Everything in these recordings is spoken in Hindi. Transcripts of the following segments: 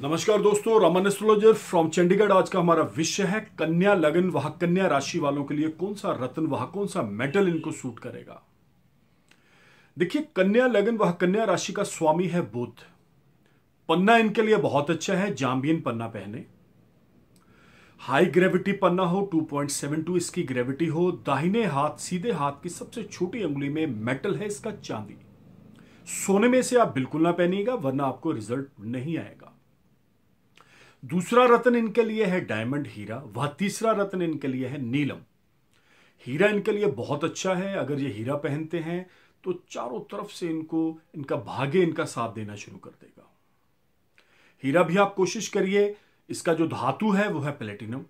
नमस्कार दोस्तों रमन एस्ट्रोलॉजर फ्रॉम चंडीगढ़ आज का हमारा विषय है कन्या लगन वह कन्या राशि वालों के लिए कौन सा रत्न वह कौन सा मेटल इनको सूट करेगा देखिए कन्या लगन वह कन्या राशि का स्वामी है बुद्ध पन्ना इनके लिए बहुत अच्छा है जाम्बियन पन्ना पहने हाई ग्रेविटी पन्ना हो 2.72 इसकी ग्रेविटी हो दाहिने हाथ सीधे हाथ की सबसे छोटी उंगली में मेटल है इसका चांदी सोने में से आप बिल्कुल ना पहनिएगा वरना आपको रिजल्ट नहीं आएगा दूसरा रत्न इनके लिए है डायमंड हीरा वह तीसरा रत्न इनके लिए है नीलम हीरा इनके लिए बहुत अच्छा है अगर ये हीरा पहनते हैं तो चारों तरफ से इनको इनका भाग्य इनका साथ देना शुरू कर देगा हीरा भी आप कोशिश करिए इसका जो धातु है वो है प्लेटिनम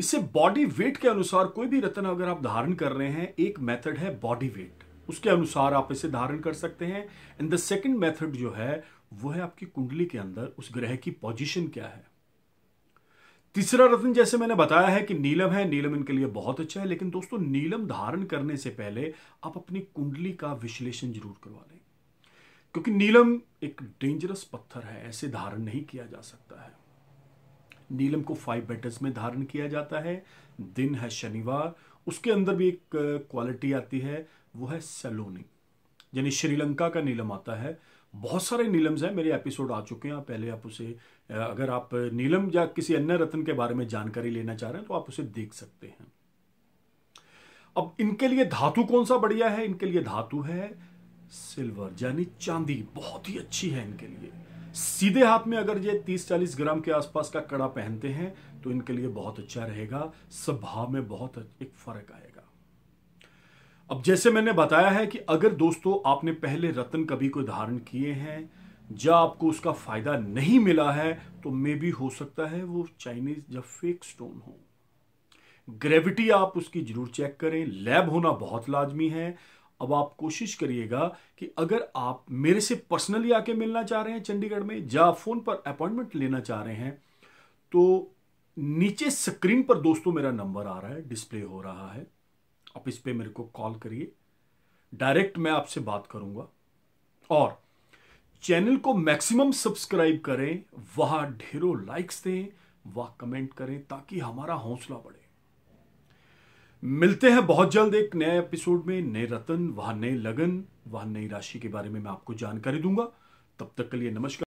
इसे बॉडी वेट के अनुसार कोई भी रत्न अगर आप धारण कर रहे हैं एक मेथड है बॉडी वेट उसके अनुसार आप इसे धारण कर सकते हैं एंड द सेकेंड मेथड जो है वो है आपकी कुंडली के अंदर उस ग्रह की पोजीशन क्या है तीसरा रत्न जैसे मैंने बताया है कि नीलम है नीलम इनके लिए बहुत अच्छा है लेकिन दोस्तों नीलम धारण करने से पहले आप अपनी कुंडली का विश्लेषण जरूर करवा लें क्योंकि नीलम एक डेंजरस पत्थर है ऐसे धारण नहीं किया जा सकता है नीलम को फाइव बेटर्स में धारण किया जाता है दिन है शनिवार उसके अंदर भी एक क्वालिटी आती है वो है सैलोनी यानी श्रीलंका का नीलम आता है बहुत सारे नीलम्स हैं मेरे एपिसोड आ चुके हैं पहले आप उसे अगर आप नीलम या किसी अन्य रत्न के बारे में जानकारी लेना चाह रहे हैं तो आप उसे देख सकते हैं अब इनके लिए धातु कौन सा बढ़िया है इनके लिए धातु है सिल्वर यानी चांदी बहुत ही अच्छी है इनके लिए सीधे हाथ में अगर ये 30-40 ग्राम के आसपास का कड़ा पहनते हैं तो इनके लिए बहुत अच्छा रहेगा स्वभाव में बहुत एक फर्क आएगा अब जैसे मैंने बताया है कि अगर दोस्तों आपने पहले रतन कभी को धारण किए हैं जब आपको उसका फायदा नहीं मिला है तो मे भी हो सकता है वो चाइनीज या फेक स्टोन हो ग्रेविटी आप उसकी जरूर चेक करें लैब होना बहुत लाजमी है अब आप कोशिश करिएगा कि अगर आप मेरे से पर्सनली आके मिलना चाह रहे हैं चंडीगढ़ में या फ़ोन पर अपॉइंटमेंट लेना चाह रहे हैं तो नीचे स्क्रीन पर दोस्तों मेरा नंबर आ रहा है डिस्प्ले हो रहा है आप इस पर मेरे को कॉल करिए डायरेक्ट मैं आपसे बात करूंगा और चैनल को मैक्सिमम सब्सक्राइब करें वह ढेरों लाइक्स दें वह कमेंट करें ताकि हमारा हौसला बढ़े मिलते हैं बहुत जल्द एक नए एपिसोड में नए रतन वह नए लगन वह नई राशि के बारे में मैं आपको जानकारी दूंगा तब तक के लिए नमस्कार